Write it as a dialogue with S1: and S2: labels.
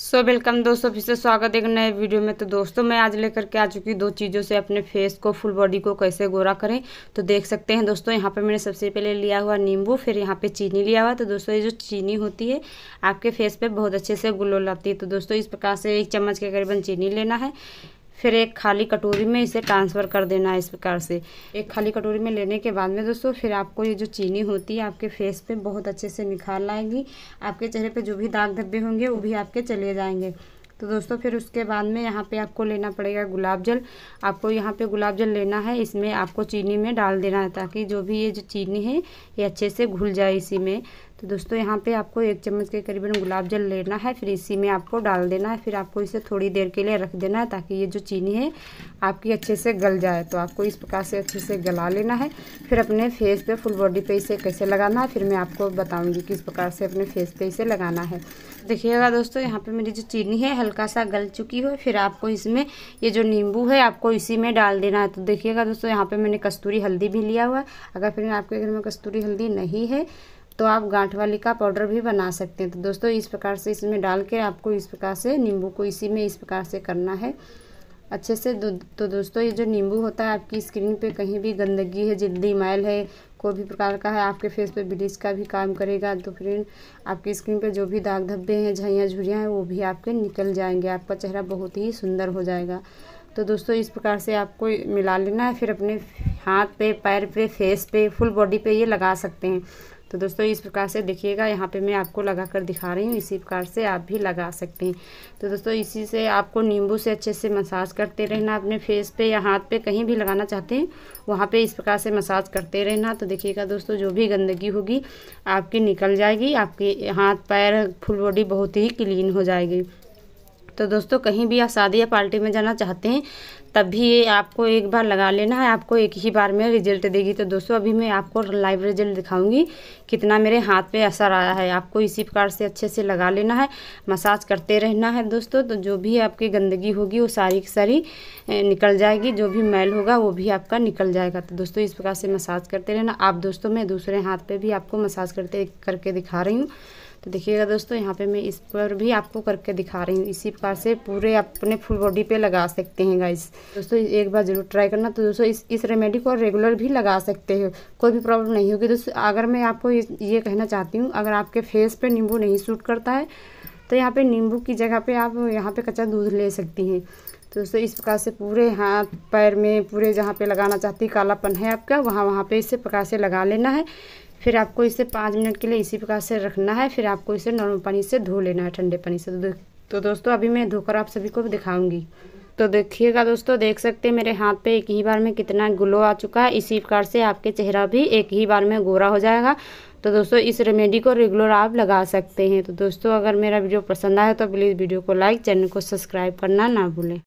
S1: सो so, welcome दोस्तों फिर से स्वागत है एक नए वीडियो में तो दोस्तों मैं आज लेकर के आ चुकी हूँ दो चीज़ों से अपने फेस को फुल बॉडी को कैसे गोरा करें तो देख सकते हैं दोस्तों यहाँ पे मैंने सबसे पहले लिया हुआ नींबू फिर यहाँ पे चीनी लिया हुआ तो दोस्तों ये जो चीनी होती है आपके फेस पे बहुत अच्छे से ग्लो लाती है तो दोस्तों इस प्रकार से एक चम्मच के करीबन चीनी लेना है फिर एक खाली कटोरी में इसे ट्रांसफ़र कर देना है इस प्रकार से एक खाली कटोरी में लेने के बाद में दोस्तों फिर आपको ये जो चीनी होती है आपके फेस पे बहुत अच्छे से निखार लाएगी आपके चेहरे पे जो भी दाग धब्बे होंगे वो भी आपके चले जाएंगे तो दोस्तों फिर उसके बाद में यहाँ पे आपको लेना पड़ेगा गुलाब जल आपको यहाँ पे गुलाब जल लेना है इसमें आपको चीनी में डाल देना है ताकि जो भी ये जो चीनी है ये अच्छे से घुल जाए इसी में तो दोस्तों यहाँ पे आपको एक चम्मच के करीबन गुलाब जल लेना है फिर इसी में आपको डाल देना है फिर आपको इसे थोड़ी देर के लिए रख देना है ताकि ये जो चीनी है आपकी अच्छे से गल जाए तो आपको इस प्रकार से अच्छे से गला लेना है फिर अपने फेस पे फुल बॉडी पे इसे कैसे लगाना है फिर मैं आपको बताऊँगी किस प्रकार से अपने फेस पर इसे लगाना है देखिएगा दोस्तों यहाँ पे मेरी जो चीनी है हल्का सा गल चुकी हो फिर आपको इसमें ये जो नींबू है आपको इसी में डाल देना है तो देखिएगा दोस्तों यहाँ पे मैंने कस्तूरी हल्दी भी लिया हुआ है अगर फिर आपके घर में कस्तूरी हल्दी नहीं है तो आप गांठ वाली का पाउडर भी बना सकते हैं तो दोस्तों इस प्रकार से इसमें डाल के आपको इस प्रकार से नींबू को इसी में इस प्रकार से करना है अच्छे से तो दोस्तों ये जो नींबू होता है आपकी स्क्रीन पे कहीं भी गंदगी है जल्दी मैल है कोई भी प्रकार का है आपके फेस पे ब्लीच का भी काम करेगा तो फ्रेंड आपकी स्किन पे जो भी दाग धब्बे हैं झाइयाँ झुरियाँ हैं वो भी आपके निकल जाएंगे आपका चेहरा बहुत ही सुंदर हो जाएगा तो दोस्तों इस प्रकार से आपको मिला लेना है फिर अपने हाथ पे पैर पे फेस पे फुल बॉडी पे ये लगा सकते हैं तो दोस्तों इस प्रकार से देखिएगा यहाँ पे मैं आपको लगा कर दिखा रही हूँ इसी प्रकार से आप भी लगा सकते हैं तो दोस्तों इसी से आपको नींबू से अच्छे से मसाज करते रहना अपने फेस पे या हाथ पे कहीं भी लगाना चाहते हैं वहाँ पे इस प्रकार से मसाज करते रहना तो देखिएगा दोस्तों जो भी गंदगी होगी आपकी निकल जाएगी आपके हाथ पैर फुल बॉडी बहुत ही क्लीन हो जाएगी तो दोस्तों कहीं भी आप शादी या पार्टी में जाना चाहते हैं तब भी ये आपको एक बार लगा लेना है आपको एक ही बार में रिजल्ट देगी तो दोस्तों अभी मैं आपको लाइव रिजल्ट दिखाऊंगी कितना मेरे हाथ पे असर आया है आपको इसी प्रकार से अच्छे से लगा लेना है मसाज करते रहना है दोस्तों तो जो भी आपकी गंदगी होगी वो सारी की सारी निकल जाएगी जो भी मैल होगा वो भी आपका निकल जाएगा तो दोस्तों इस प्रकार से मसाज करते रहना आप दोस्तों मैं दूसरे हाथ पर भी आपको मसाज करते करके दिखा रही हूँ तो देखिएगा दोस्तों यहाँ पे मैं इस पर भी आपको करके दिखा रही हूँ इसी प्रकार से पूरे अपने फुल बॉडी पे लगा सकते हैं गाइस दोस्तों एक बार ज़रूर ट्राई करना तो दोस्तों इस इस रेमेडी को रेगुलर भी लगा सकते हो कोई भी प्रॉब्लम नहीं होगी दोस्तों अगर मैं आपको ये कहना चाहती हूँ अगर आपके फेस पर नींबू नहीं सूट करता है तो यहाँ पर नींबू की जगह पर आप यहाँ पे कच्चा दूध ले सकती हैं तो दोस्तों इस प्रकार से पूरे हाथ पैर में पूरे जहाँ पे लगाना चाहती कालापन है आपका वहाँ वहाँ पे इस प्रकार से लगा लेना है फिर आपको इसे पाँच मिनट के लिए इसी प्रकार से रखना है फिर आपको इसे नॉर्मल पानी से धो लेना है ठंडे पानी से तो, तो दोस्तों अभी मैं धोकर आप सभी को दिखाऊंगी तो देखिएगा दोस्तों देख सकते हैं मेरे हाथ पे एक ही बार में कितना ग्लो आ चुका है इसी प्रकार से आपके चेहरा भी एक ही बार में गोरा हो जाएगा तो दोस्तों इस रेमेडी को रेगुलर आप लगा सकते हैं तो दोस्तों अगर मेरा वीडियो पसंद आए तो प्लीज़ वीडियो को लाइक चैनल को सब्सक्राइब करना ना भूलें